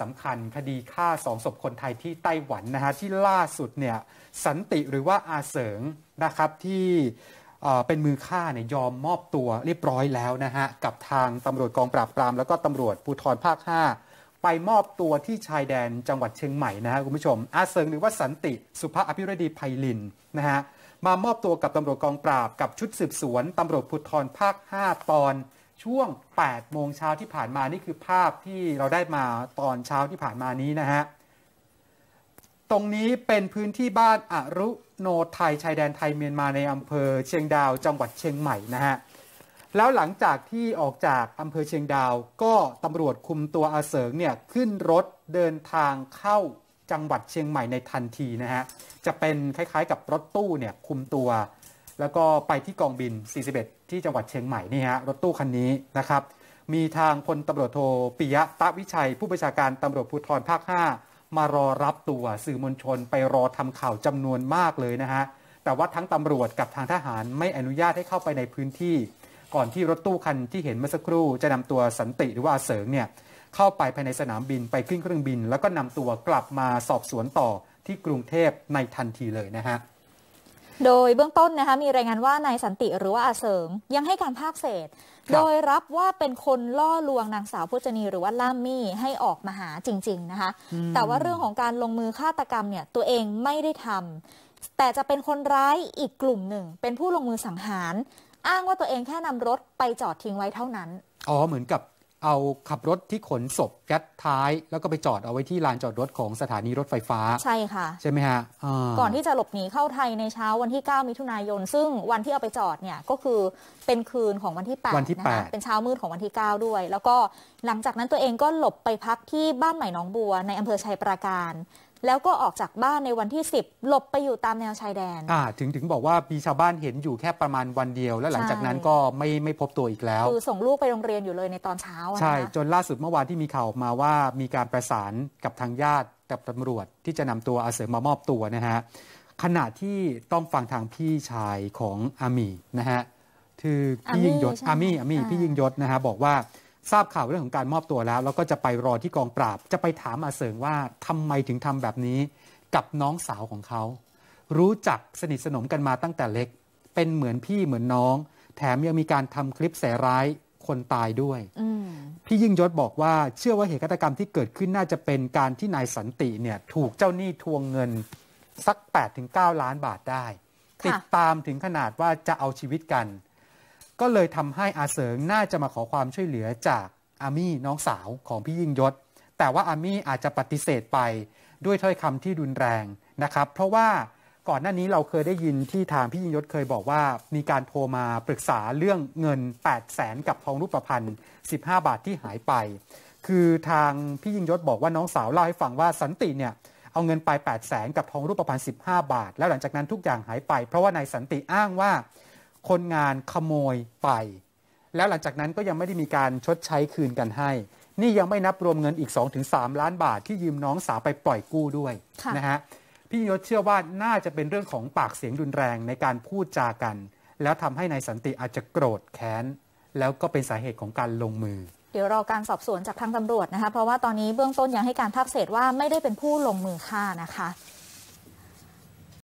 สำคัญคดีฆ่าสองศพคนไทยที่ไต้หวันนะฮะที่ล่าสุดเนี่ยสันติหรือว่าอาเสริงนะครับที่เป็นมือฆ่าเนี่ยยอมมอบตัวเรียบร้อยแล้วนะฮะกับทางตำรวจกองปราบปรามแล้วก็ตำรวจภูธรภาค5ไปมอบตัวที่ชายแดนจังหวัดเชียงใหม่นะฮะคุณผู้ชม อาเซิงหรือว่าสันติสุภาอภิรดีไพลินนะฮะมามอบตัวกับตำรวจกองปราบกับชุดสืบสวนตำรวจภูธรภาค 5 ตอนช่วง8โมงเช้าที่ผ่านมา นี่คือภาพที่เราได้มาตอนเช้าที่ผ่านมานี้นะฮะ ตรงนี้เป็นพื้นที่บ้านอรุโนไทยชายแดนไทยเมียนมาในอำเภอเชียงดาวจังหวัดเชียงใหม่นะฮะ แล้วหลังจากที่ออกจากอำเภอเชียงดาว ก็ตำรวจคุมตัวอาเสิงเนี่ยขึ้นรถเดินทางเข้าจังหวัดเชียงใหม่ในทันทีนะฮะ จะเป็นคล้าย ๆ กับรถตู้เนี่ยคุมตัวแล้วก็ไปที่กองบิน 41 ที่จังหวัดเชียงใหม่นี่ฮะ รถตู้คันนี้นะครับ มีทางพลตำรวจโทปิยะ ตะวิชัย ผู้บัญชาการตำรวจภูธรภาค 5 มารอรับตัวสื่อมวลชน ไปรอทำข่าวจำนวนมากเลยนะฮะ แต่ว่าทั้งตำรวจกับทางทหารไม่อนุญาตให้เข้าไปในพื้นที่ ก่อนที่รถตู้คันที่เห็นเมื่อสักครู่จะนำตัวสันติหรือว่าเสริงเนี่ยเข้าไปภายในสนามบินไปขึ้นเครื่องบิน แล้วก็นำตัวกลับมาสอบสวนต่อที่กรุงเทพในทันทีเลยนะฮะโดยเบื้องต้นนะคะมีรายงานว่านายสันติหรือว่าอาเสริมยังให้การภาคเศษ โดยรับว่าเป็นคนล่อลวงนางสาวพจนีหรือว่าล่ามมี่ ให้ออกมาหาจริงๆนะคะแต่ว่าเรื่องของการลงมือฆาตกรรมเนี่ยตัวเองไม่ได้ทำ แต่จะเป็นคนร้ายอีกกลุ่มหนึ่ง เป็นผู้ลงมือสังหาร อ้างว่าตัวเองแค่นำรถไปจอดทิ้งไว้เท่านั้น อ๋อเหมือนกับเอาขับรถที่ขนศพแก๊สท้าย แล้วก็ไปจอดเอาไว้ที่ลานจอดรถของสถานีรถไฟฟ้า ใช่ค่ะใช่ไหมฮะก่อนที่จะหลบหนีเข้าไทยในเช้าวันที่ 9มิถุนายน ซึ่งวันที่เอาไปจอดเนี่ยก็คือเป็นคืนของวันที่8วันที่8นะคะเป็นเช้ามืดของวันที่9ด้วย แล้วก็หลังจากนั้นตัวเองก็หลบไปพักที่บ้านใหม่น้องบัว ในอำเภอชัยปราการแล้วก็ออกจากบ้านในวันที่ 10หลบไปอยู่ตามแนวชายแดนอ่าถึงถึงบอกว่ามีชาวบ้านเห็นอยู่แค่ประมาณวันเดียว แล้วหลังจากนั้นก็ไม่ไม่พบตัวอีกแล้ว คือส่งลูกไปโรงเรียนอยู่เลยในตอนเช้าใช่ จนล่าสุดเมื่อวานที่มีข่าวมาว่ามีการประสานกับทางญาติกับตำรวจที่จะนำตัวอาเสริมมามอบตัวนะฮะ ขณะที่ต้องฟังทางพี่ชายของอามีนะฮะคือพี่ยิ่งยศ อามีอามี พี่ยิ่งยศนะฮะบอกว่าทราบข่าวเรื่องของการมอบตัวแล้วแล้วก็จะไปรอ ที่กองปราบ จะไปถามอาเสริงว่าทำไมถึงทำแบบนี้ กับน้องสาวของเขา รู้จักสนิทสนมกันมาตั้งแต่เล็กเป็นเหมือนพี่เหมือนน้อง แถมยังมีการทำคลิปแสร้ายคนตายด้วยพี่ยิ่งยศบอกว่าเชื่อว่าเหตุการณ์กรรมที่เกิดขึ้นน่าจะเป็นการที่นายสันติเนี่ยถูกเจ้าหนี้ทวงเงินสัก8-9ล้านบาทได้ติดตามถึงขนาดว่าจะเอาชีวิตกันก็เลยทำให้อาเสริงน่าจะมาขอความช่วยเหลือจากอามี่น้องสาวของพี่ยิ่งยศ แต่ว่าอามี่อาจจะปฏิเสธไปด้วยถ้อยคำที่รุนแรงนะครับเพราะว่าก่อนหน้านี้เราเคยได้ยินที่ทางพี่ยิ่งยศเคยบอกว่า มีการโทรมาปรึกษาเรื่องเงิน 8 0 0แสนกับทองรูปพรรณ15 บาทที่หายไป คือทางพี่ยิ่งยศบอกว่าน้องสาวเล่าให้ฟังว่าสันติเนี่ยเอาเงินไป 8 0 0แสนกับทองรูปพรรณ15บาทแล้วหลังจากนั้นทุกอย่างหายไป เพราะว่านายสันติอ้างว่าคนงานขโมยไปแล้วหลังจากนั้นก็ยังไม่ได้มีการชดใช้คืนกันให้ นี่ยังไม่นับรวมเงินอีก2-3ล้านบาทที่ยืมน้องสาวไปปล่อยกู้ด้วยะนะฮะพี่ยศเชื่อว่าน่าจะเป็นเรื่องของปากเสียงรุนแรงในการพูดจากัน แล้วทำให้ในายสันติอาจจะโกรธแค้นแล้วก็เป็นสาเหตุของการลงมือ เดี๋ยวรอการสอบสวนจากทางตำรวจนะคะเพราะว่าตอนนี้เบื้องต้นยังให้การภาคเศษว่าไม่ได้เป็นผู้ลงมือฆ่านะคะ